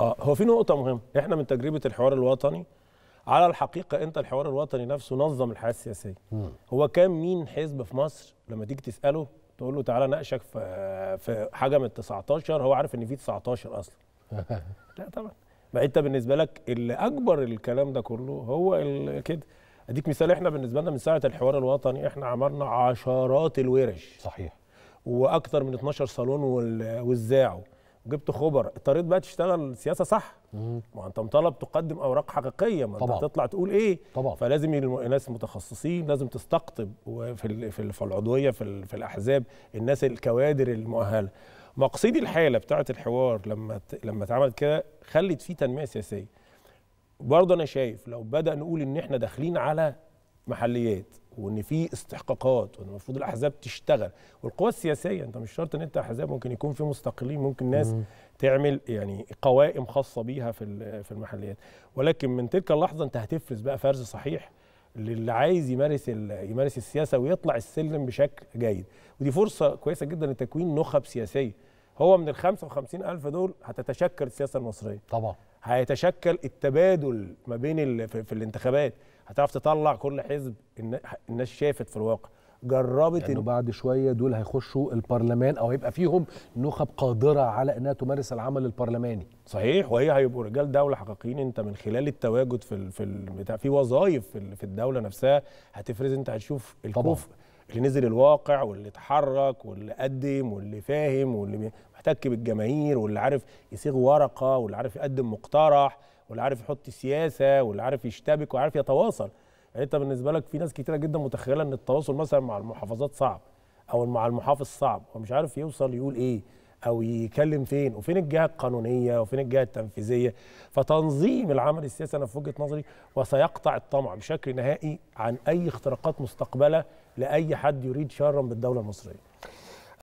اه هو في نقطة مهمة، احنا من تجربة الحوار الوطني على الحقيقة انت الحوار الوطني نفسه نظم الحياة السياسية. هو كان مين حزب في مصر لما تيجي تسأله تقول له تعالى ناقشك في في حاجة من 19 هو عارف ان في 19 أصلا. لا طبعا. ما انت بالنسبة لك اللي أكبر الكلام ده كله هو كده. أديك مثال احنا بالنسبة لنا من ساعة الحوار الوطني احنا عملنا عشرات الورش. صحيح. واكثر من 12 صالون والذاعه جبت خبر اضطريت بقى تشتغل سياسه صح ما انت مطالب تقدم اوراق حقيقيه ما انت هتطلع تقول ايه طبعا. فلازم ناس متخصصين لازم تستقطب في في العضويه في, في الاحزاب الناس الكوادر المؤهله مقصدي الحاله بتاعه الحوار لما لما اتعملت كده خلت فيه تنميه سياسيه برضه انا شايف لو بدا نقول ان احنا داخلين على محليات وان في استحقاقات وان المفروض الاحزاب تشتغل والقوى السياسيه انت مش شرط ان انت احزاب ممكن يكون في مستقلين ممكن ناس مم. تعمل يعني قوائم خاصه بيها في في المحليات ولكن من تلك اللحظه انت هتفرز بقى فرز صحيح للي عايز يمارس يمارس السياسه ويطلع السلم بشكل جيد ودي فرصه كويسه جدا لتكوين نخب سياسيه هو من ال 55 ألف دول هتتشكل السياسه المصريه طبعا هيتشكل التبادل ما بين في الانتخابات هتعرف تطلع كل حزب الناس شافت في الواقع جربت يعني انه بعد شويه دول هيخشوا البرلمان او هيبقى فيهم نخب قادره على انها تمارس العمل البرلماني صحيح وهي هيبقوا رجال دوله حقيقيين انت من خلال التواجد في ال... في ال... في وظائف في, ال... في الدوله نفسها هتفرز انت هتشوف طبعا. اللي نزل الواقع واللي اتحرك واللي قدم واللي فاهم واللي محتك بالجماهير واللي عارف يصيغ ورقه واللي عارف يقدم مقترح واللي عارف يحط سياسه واللي عارف يشتبك وعارف يتواصل يعني انت بالنسبه لك في ناس كتيره جدا متخيله ان التواصل مثلا مع المحافظات صعب او مع المحافظ صعب هو مش عارف يوصل يقول ايه او يكلم فين وفين الجهه القانونيه وفين الجهه التنفيذيه فتنظيم العمل السياسي انا في وجهه نظري وسيقطع الطمع بشكل نهائي عن اي اختراقات مستقبله لاي حد يريد شرا بالدوله المصريه